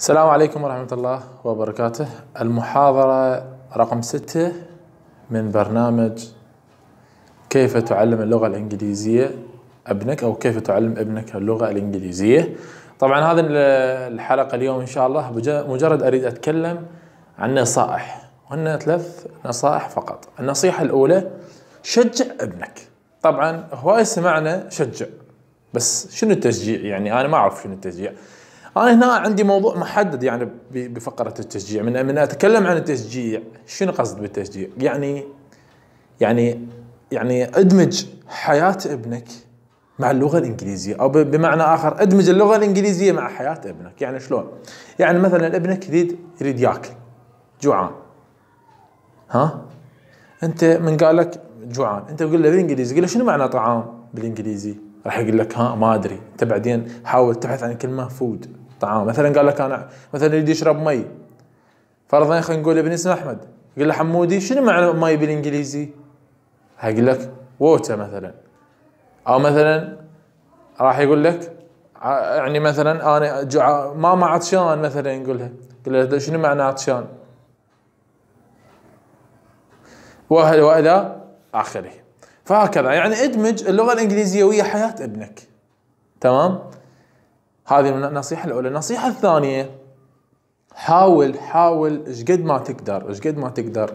السلام عليكم ورحمة الله وبركاته المحاضرة رقم ستة من برنامج كيف تعلم اللغة الإنجليزية ابنك أو كيف تعلم ابنك اللغة الإنجليزية طبعا هذه الحلقة اليوم إن شاء الله مجرد أريد أتكلم عن نصائح هنا ثلاث نصائح فقط النصيحة الأولى شجع ابنك طبعا هواي سمعنا شجع بس شنو التشجيع يعني أنا ما أعرف شنو التشجيع انا آه، هنا عندي موضوع محدد يعني بفقره التشجيع من من اتكلم عن التشجيع شنو قصد بالتشجيع يعني يعني يعني ادمج حياه ابنك مع اللغه الانجليزيه او بمعنى اخر ادمج اللغه الانجليزيه مع حياه ابنك يعني شلون يعني مثلا ابنك يريد يريد ياكل جوعان ها انت من قال لك جوعان انت تقول له بالانجليزي قل له شنو معنى طعام بالانجليزي راح يقول لك ها ما ادري انت بعدين حاول تبحث عن كلمه فود طعام مثلا قال لك انا مثلا يريد يشرب مي فرضا خلينا نقول ابن اسمه احمد يقول له حمودي شنو معنى مي بالانجليزي؟ هيقول لك ووتا مثلا او مثلا راح يقول لك يعني مثلا انا جوع ماما عطشان مثلا يقولها يقول له شنو معنى عطشان؟ والى اخره فهكذا يعني ادمج اللغه الانجليزيه ويا حياه ابنك تمام؟ هذه النصيحة الأولى النصيحة الثانية حاول حاول ايش قد ما تقدر ايش قد ما تقدر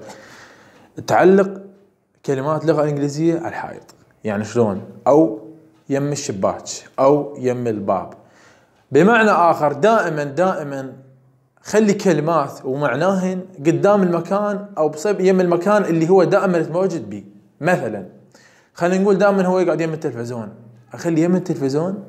تعلق كلمات لغة إنجليزية على الحائط يعني شلون أو يم الشباك أو يم الباب بمعنى آخر دائما دائما خلي كلمات ومعناهن قدام المكان أو بصيب يم المكان اللي هو دائما متواجد به مثلا خلينا نقول دائما هو يقعد يم التلفزيون أخلي يم التلفزيون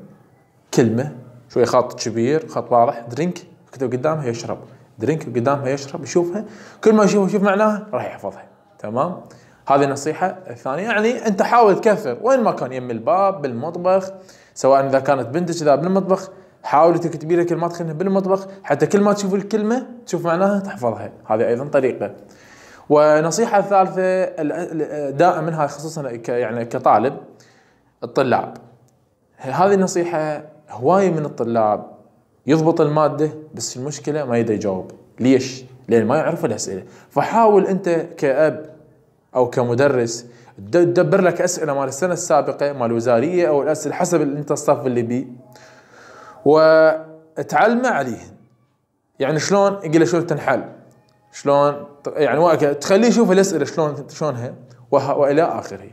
كلمة شوي خط كبير خط واضح درينك يكتب قدامها يشرب درينك قدامها يشرب يشوفها كل ما يشوف يشوف معناها راح يحفظها تمام هذه النصيحة الثانية يعني أنت حاول تكثر وين ما كان يم الباب بالمطبخ سواء إذا كانت بنتك إذا بالمطبخ حاولي تكتبي لها كلمات خلينا بالمطبخ حتى كل ما تشوف الكلمة تشوف معناها تحفظها هذه أيضا طريقة ونصيحة الثالثة دائما هاي خصوصا يعني كطالب الطلاب هذه النصيحة هواية من الطلاب يضبط المادة بس المشكلة ما يقدر يجاوب ليش؟ لأن ما يعرف الأسئلة فحاول أنت كأب أو كمدرس تدبر لك أسئلة مال السنة السابقة مال الوزارية أو الأسئلة حسب أنت الصف اللي بيه وتعلمه عليه يعني شلون قل له شلون تنحل شلون يعني تخليه يشوف الأسئلة شلون شلونها وإلى آخره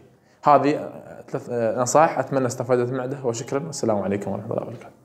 هذه آه، ثلاث آه، نصائح اتمنى استفادت من بعدها وشكرا والسلام عليكم ورحمه الله وبركاته